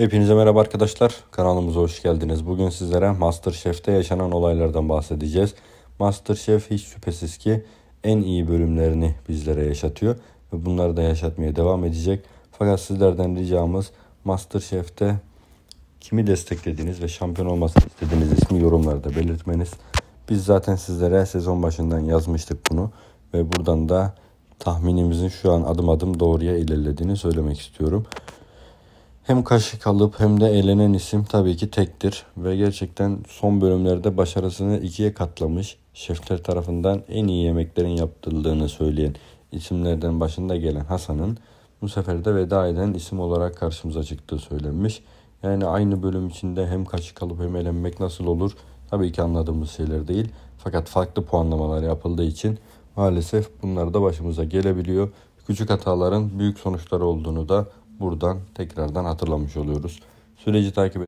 Hepinize merhaba arkadaşlar. Kanalımıza hoş geldiniz. Bugün sizlere MasterChef'te yaşanan olaylardan bahsedeceğiz. MasterChef hiç şüphesiz ki en iyi bölümlerini bizlere yaşatıyor ve bunları da yaşatmaya devam edecek. Fakat sizlerden ricamız MasterChef'te kimi desteklediniz ve şampiyon olmasını istediğiniz ismi yorumlarda belirtmeniz. Biz zaten sizlere sezon başından yazmıştık bunu ve buradan da tahminimizin şu an adım adım doğruya ilerlediğini söylemek istiyorum. Hem kaşık alıp hem de elenen isim tabii ki tektir ve gerçekten son bölümlerde başarısını ikiye katlamış şefler tarafından en iyi yemeklerin yaptırıldığını söyleyen isimlerden başında gelen Hasan'ın bu sefer de veda eden isim olarak karşımıza çıktığı söylenmiş. Yani aynı bölüm içinde hem kaşı kalıp hem elenmek nasıl olur tabii ki anladığımız şeyler değil. Fakat farklı puanlamalar yapıldığı için maalesef bunlar da başımıza gelebiliyor. Küçük hataların büyük sonuçları olduğunu da buradan tekrardan hatırlamış oluyoruz. Süreci takip